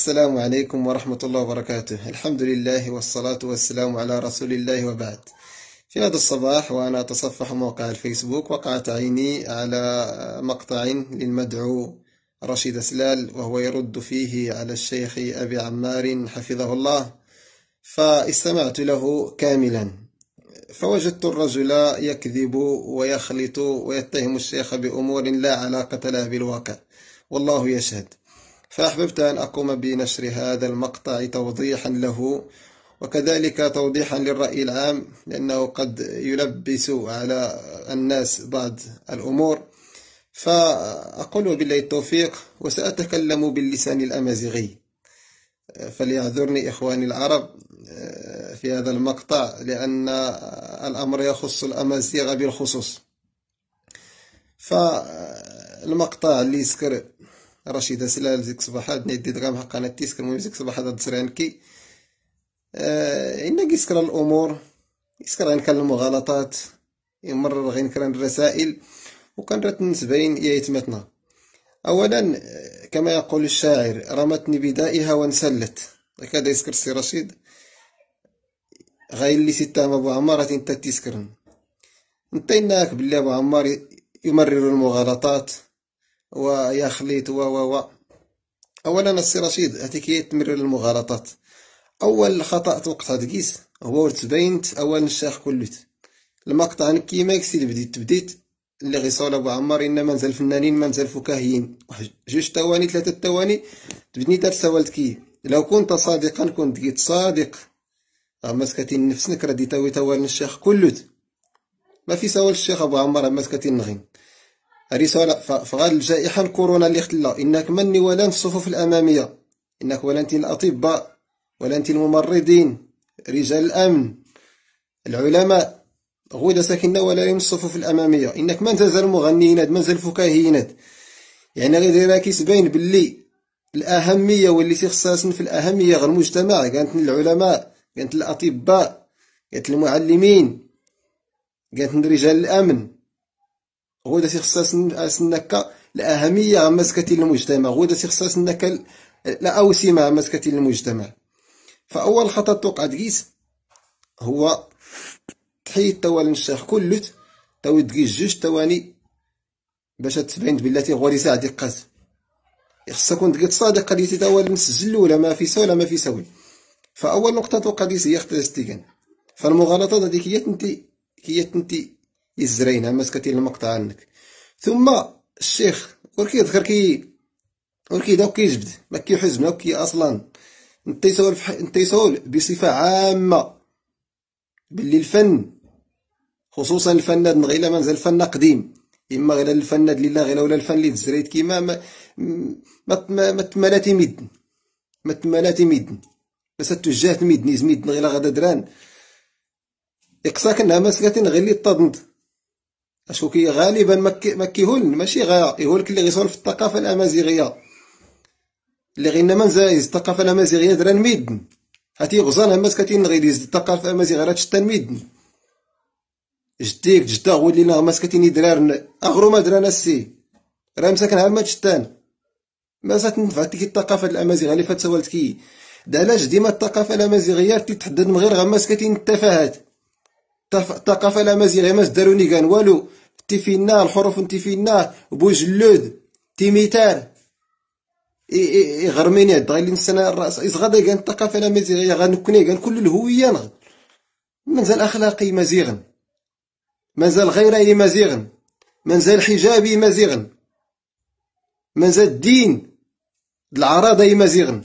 السلام عليكم ورحمة الله وبركاته الحمد لله والصلاة والسلام على رسول الله وبعد في هذا الصباح وأنا أتصفح موقع الفيسبوك وقعت عيني على مقطع للمدعو رشيد سلال وهو يرد فيه على الشيخ أبي عمار حفظه الله فاستمعت له كاملا فوجدت الرجل يكذب ويخلط ويتهم الشيخ بأمور لا علاقة لها بالواقع والله يشهد فأحببت أن أقوم بنشر هذا المقطع توضيحا له وكذلك توضيحا للرأي العام لأنه قد يلبس على الناس بعض الأمور فأقول بالله التوفيق وسأتكلم باللسان الأمازيغي فليعذرني إخواني العرب آه، في هذا المقطع لأن الأمر يخص الأمازيغ بالخصوص فالمقطع اللي يذكر رشيدة سلال زيك صباح هاد نيدي دغام قناة تيسكر المهم زيك صباح هاد زرانكي آه إنا كيسكر الأمور يسكر غنكلمو غلطات مرة كران الرسائل وكنرات نسبين يا يتمتنا أولا آه، كما يقول الشاعر رمتني بدائها وانسلت هكذا يسكر السي رشيد غير اللي ستة أبو عمار انت تيسكرن انتيناك بلي أبو عمار يمرر المغالطات ويا خليت و و و اولا السي رشيد هاتي تمرر المغالطات اول خطا توقت تقيس هو تبينت اول الشيخ كلت المقطع كيما كسيد بديت بديت اللي غيصول ابو عمار انما نزل فنانين نزل فكاهيين جوج ثواني ثلاثه ثواني تبني تسولت كي لو كنت صادقا كنت قيت صادق مسكتي نفسك راه ديتاوي توال الشيخ كلت ما في سوال الشيخ ابو عمار مسكتي نغين رسالة فغال الجائحة الكورونا اللي اختلا إنك مني ولا الصفوف الأمامية إنك ولا أنت الأطباء ولا أنت الممرضين رجال الأمن العلماء غودة ساكنة ولا الصفوف الأمامية إنك ما نزل مغنيين ما نزل فكاهينات يعني غير راه كيتبين باللي الأهمية واللي تيخصها في الأهمية غير المجتمع كانت العلماء كانت الأطباء كانت المعلمين كانت رجال الأمن غدا خصنا سنك الأهمية مسكة للمجتمع غدا خصنا سنك الأوسمة مسكة للمجتمع فأول خطأ توقع دقيس هو تحيد طوال الشيخ كلت تو دقيس جوج تواني باش تبين بلاتي غوري ساعدي قاس خصك كون دقيت صادق قديتي تاول نسجل ولا ما في ولا ما في سول فاول نقطه توقع ديسي هي خطا الاستيكان فالمغالطات هذيك هي تنتي هي تنتي الزراينها مسكتي المقطع عندك ثم الشيخ وركي يذكر كي وركي داو كيجبد ما كيحز ما كي اصلا نتيسول نتيسول بصفه عامه باللي الفن خصوصا الفن هاد غير مازال الفن قديم اما غير الفن لله غير ولا الفن اللي تزريت كيما ما ما ما, ما تمالاتي تيميدن ما تمالا تيميدن بس تجاه تميدن زميدن غير غادا دران اقصا كنا ماسكاتين غير اللي طادنت كي غالبا ما كيهون ماشي غا يهولك اللي غيصول في الثقافة الأمازيغية اللي غينا منزايز الثقافة الأمازيغية دران ميدن هاتي غزان هماس كاتين يزد الثقافة الأمازيغية راه تشتان ميدن جديك جدا اللي هماس كاتين يدرارن أغرو ما درانا السي راه مساكن ما تشتان ما تنفع تيك الثقافة الأمازيغية اللي فات سوالتكي دا علاش ديما الثقافة الأمازيغية تتحدد من غير غماس كاتين التفاهات لا مازال ماز داروني كان والو فينا الحروف فينا بوجلود تيميتار يغرميني هاد غير نسنا الراس غادا كان الثقافه لا مزيغا غنكوني كان كل الهويه مازال اخلاقي مزيغا مازال غيري مزيغا مازال حجابي مزيغا مازال الدين العراضه مزيغا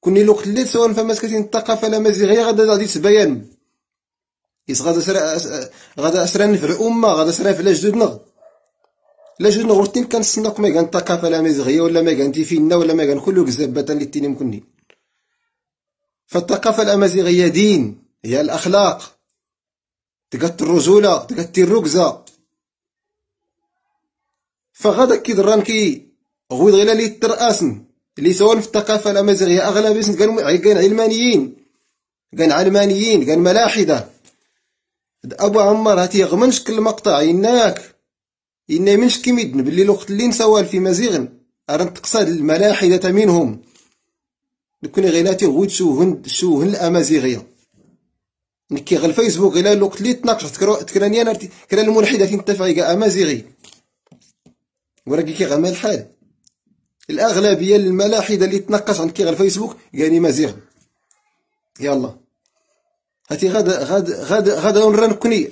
كوني لو قلت سواء فما سكتين الثقافه لا مزيغيه غدا غادي تبين إيس غادا سرا غادا سرا نفر الأمة غادا سرا في لجدود نغ لجدود نغ ورتين كنسناك ما كان تاكافا مزغية ولا ما كان تيفينا ولا ما كان كلو كزبات اللي تيني مكني فالثقافة الأمازيغية دين هي الأخلاق تقات الرجولة تقات الركزة فغادا كي دران كي غويد غير لي ترأسن اللي سوان في الثقافة الأمازيغية أغلبهم كانوا علمانيين كان علمانيين كان ملاحدة ابو عمر هاتي غما كل مقطع يناك إنا منش كي ميدن بلي الوقت اللي نسوال في مزيغن أرن تقصد الملاحدة منهم نكون غيناتي غود شوهن شوهن الأمازيغية نكي غل فيسبوك غيلا الوقت اللي تناقش تكراني أنا كرا الملحدة تنتفعي أمازيغي وراكي كي غمال الحال الأغلبية الملاحدة اللي تناقش عن كي غل فيسبوك قاني يعني مازيغ يلا هاتي غدا غدا غدا غدا نرى نكنية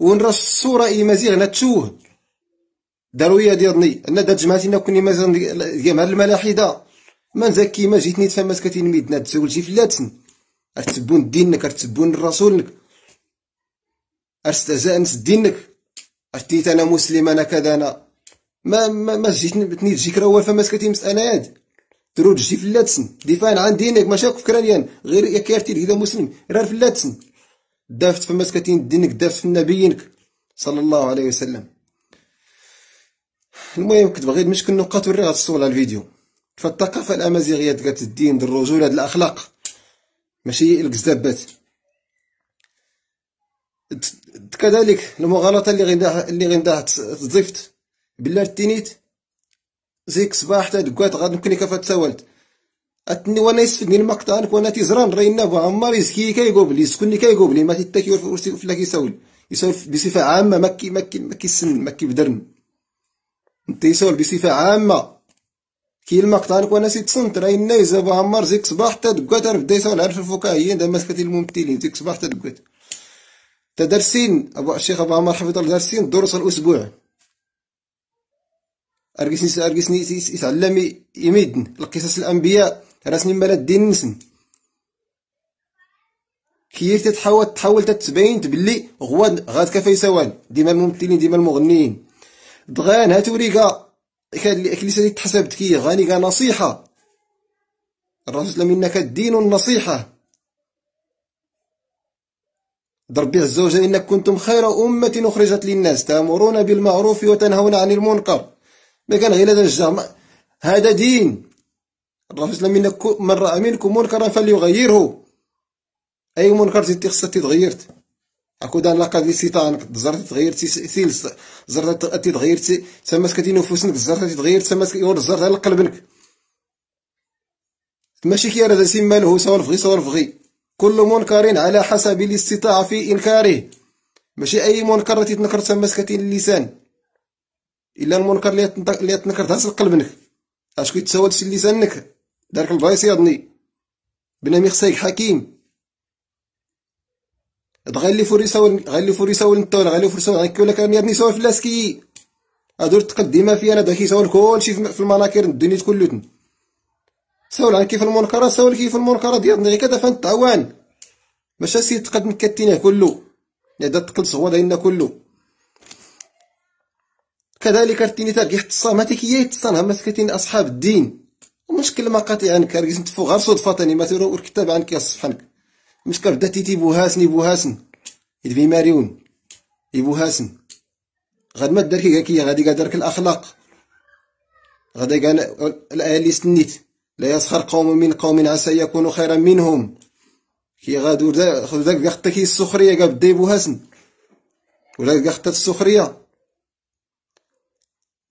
ونرى الصورة إي مزيغنا تشوه داروية ديالني أنا دا جمعتي نكوني مزيغ ديال هاد الملاحدة ما نزكي ما جيتني تفمس كتلميذنا تزوجي فلاتن ارتبون دينك ارتبون رسولك ارستزان دينك ارتيت انا مسلم انا كذا انا ما ما ما جيتني تجيك راه فماس كتيمس انا هادي تروج جي اللاتسن دفاع عن دينك ماشي في كرانيان غير يا كارتي إذا مسلم راه اللاتسن دافت في مسكتين دينك دافت في نبيك صلى الله عليه وسلم المهم كنت بغيت نمشي نقاط وري غتصور على الفيديو فالثقافة الأمازيغية ديال الدين ديال الرجولة ديال الأخلاق ماشي الكذابات كذلك المغالطة اللي غنداها اللي غنداها تزفت بلا التينيت زيك صباح حتى دكات غنكني كافات تسولت اتني وانا يسفدني المقطع وانا تيزران راينا بو عمار يزكي كيقوب لي سكني كيقوب لي ما تيتاكي في لا يسول يسول بصفه عامه مكي مكي مكي سن مكي بدرن انت يسول بصفه عامه كي المقطع وانا سيتصنت راينا بو عمار زيك صباح حتى دكات بدا يسول عرف الفكاهيه دابا مسكتي الممثلين زيك صباح حتى دكات تدرسين ابو الشيخ ابو عمار حفظ الله دارسين دروس الاسبوع أرقسني أرقسني يتعلم يميدن القصص الأنبياء راسني مالا الدين نسن كيف تتحول تحول تتبين تبلي غواد غاد كفاي سوان ديما الممثلين ديما المغنيين دغان هاتوريكا كليسة تحسبت كي غاني كا نصيحة الرسول صلى انك الدين النصيحة ضربي الزوجة إنك كنتم خير أمة أخرجت للناس تأمرون بالمعروف وتنهون عن المنكر ما كان غير هذا الجزاء هذا دين الرسول صلى الله عليه من رأى منكم منكرا فليغيره أي منكر تيتي خصها تتغيرت أكو دان لاكا دي سيطانك الزرطة تتغير تيل الزرطة تتغير تماس كتي نفوسنك الزرطة تتغير تماس يور الزرطة لقلبنك ماشي كي هذا سيما له سوا الفغي سوا الفغي كل منكر على حسب الاستطاعة في إنكاره ماشي أي منكر تيتنكر تنكر كتي اللسان الا المنكر اللي تنكر تهز منك اش كيتساوى داكشي لسانك دارك الفايس يضني بنا ميخسيك حكيم دغيا لي فور يساول غير اللي فور يساول الطول غير لي فور يساول غير كان يبني يساول في فلاسكي هادو التقديمه فيها انا داك يساول كلشي في المناكير الدنيا كلها سول على كيف المنكر سول كيف المنكر ديضني غير كذا فانت عوان باش السيد تقدم كتينه كله يعني دا تقلص هو داينا كله كذلك رتيني تاكي حتى الصاماتك هي يتصنها مسكتين اصحاب الدين ومش ما قاطع عنك راه نتفو غير صدفه تاني ما تيرو الكتاب عنك يصفحنك مش كبدا تيتي بوهاسن بوهاسن يدبي ماريون يبوهاسن غاد ما دار كي غادي قادرك الاخلاق غادي كان الايه اللي سنيت لا يسخر قوم من قوم عسى يكونوا خيرا منهم كي غادو ذاك غختك السخريه كبدا يبوهاسن ولا غختك السخريه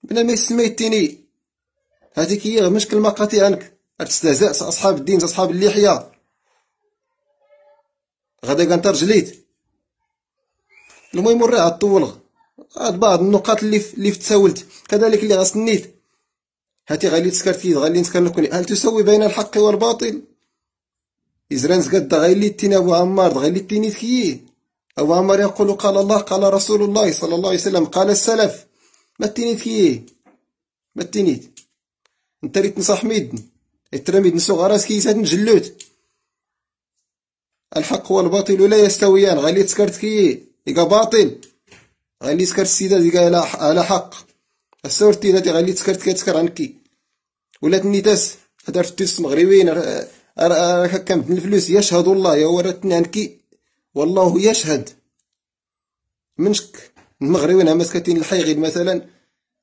بلا ما يسمى يتيني هذيك هي مش كلمه عنك تستهزأ اصحاب الدين اصحاب اللحيه غادي كانت رجليت المهم راه عاد هاد بعض النقاط اللي ف... اللي تساولت كذلك اللي غسنيت هاتي غالي تسكرتي غالي نسكر هل تسوي بين الحق والباطل إزرانس قد غالي تينا أبو عمار غالي تيني تكيي أبو عمار يقول قال الله قال رسول الله صلى الله عليه وسلم قال السلف ما تينيت كي ما تينيت انت ريت نصح ميدن التلاميذ نسو غراس كي سات نجلوت الحق والباطل لا يستويان غالي تسكرت كي يقا باطل غالي تسكرت السيدة يقا على حق السور ذاتي غالي تسكرت تسكر عنكي ولا تنيتاس هدر في مغربين المغربيين راك من الفلوس يشهد الله يا ورثني عنكي والله يشهد منشك المغرب انا نعم، مسكتين الحيغيد مثلا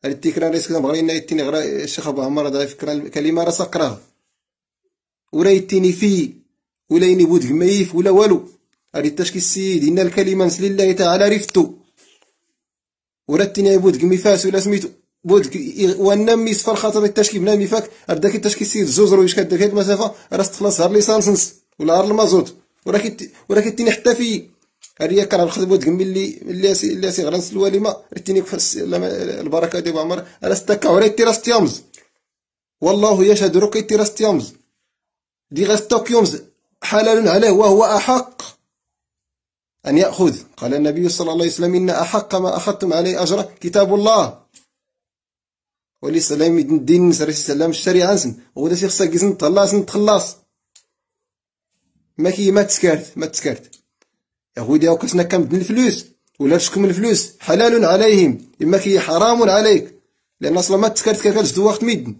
التكرار ريسك مغربي انا يتيني غرا الشيخ ابو عمر هذا فكرة الكلمه راه سقراه ولا يتيني في ولا يني بود غميف ولا والو هادي تشكي السيد ان الكلمه نسلي الله تعالى رفتو ولا تيني بود ميفاس ولا سميتو بود وانا ميسفر نعم خاطر التشكي بنا ميفاك هذاك تشكي السيد زوزر ويش كدير المسافه راه تخلص هار ليسانس ولا هار المازوت وراك وراك تيني حتى في ريا كرهب الخدمه ديك ملي ملي سي اللي سي غرس الوالمه رتينيك البركه ديال عمر استك تكاوري تيراس تيومز والله يشهد ركي تيراس تيومز دي غاس توكيومز حلال عليه وهو احق ان ياخذ قال النبي صلى الله عليه وسلم ان احق ما اخذتم عليه اجره كتاب الله ولي ولسلام الدين عليه سلام الشريعه انسن ودا سي خصك نطلع نتخلص ما كي ما تسكرت ما تسكرت يا او ديالك خصنا كنبدل الفلوس ولا تشكم الفلوس حلال عليهم اما كي حرام عليك لان اصلا ما تسكرت كاكلش وقت ميدن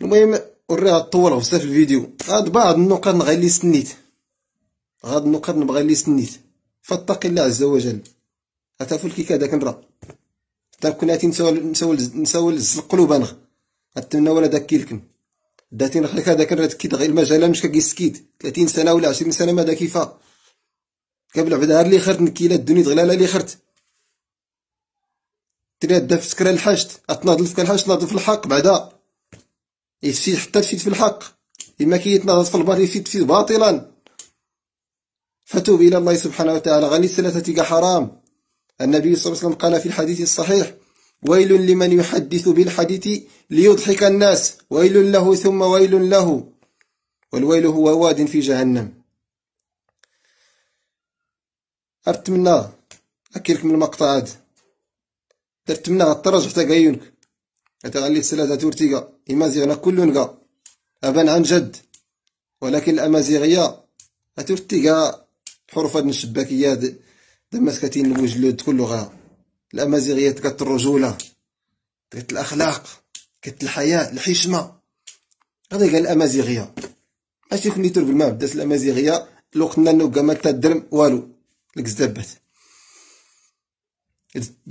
المهم وريها طول بزاف في الفيديو هاد بعض النقط نغي اللي سنيت هاد النقط نبغي اللي سنيت فاتق الله عز وجل غتعرفوا الكيكة هذا كنرا حتى كنا نسول نسول نساو القلوب انا غنتمنى ولا داك كيلكن داتي نخليك هذاك الراد كيد غير المجال مش كيس سكيد 30 سنه ولا 20 سنه ماذا كيفا قبل بعد اللي خرت نكيلا الدنيا تغلالا اللي خرت تري دا فكره الحشد اتناضل في الحشد تناضل في الحق بعدا يفسد حتى تفيد في الحق اما كي يتناضل في الباطل يفيد في باطلا فتوب الى الله سبحانه وتعالى غني ثلاثه حرام النبي صلى الله عليه وسلم قال في الحديث الصحيح ويل لمن يحدث بالحديث ليضحك الناس ويل له ثم ويل له والويل هو واد في جهنم أتمنى أكلك من المقطع هذا ترتمنى غترجع حتى كايونك حتى غالي تسلا تورتيكا إمازيغنا كلونكا أبان عن جد ولكن الأمازيغية أتورتيقا حروف هاد الشباكيات دمسكتين الوجه لود كل الأمازيغية تكت الرجولة تكت الأخلاق تكت الحياة الحشمة هذا قال الأمازيغية ماشي كون يترب الماء بدات الأمازيغية لو قلنا نوكا ما الدرم والو الكزابات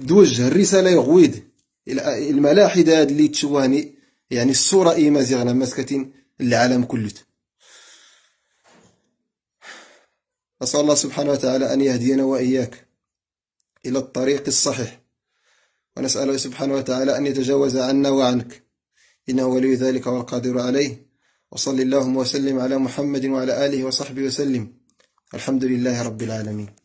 توجه الرسالة يغويد الملاحدة هاد اللي تشواني يعني الصورة إيمازيغنا ماسكتين العالم كلت أسأل الله سبحانه وتعالى أن يهدينا وإياك إلى الطريق الصحيح ونسأله سبحانه وتعالى أن يتجاوز عنا وعنك إنه ولي ذلك والقادر عليه وصلي اللهم وسلم على محمد وعلى آله وصحبه وسلم الحمد لله رب العالمين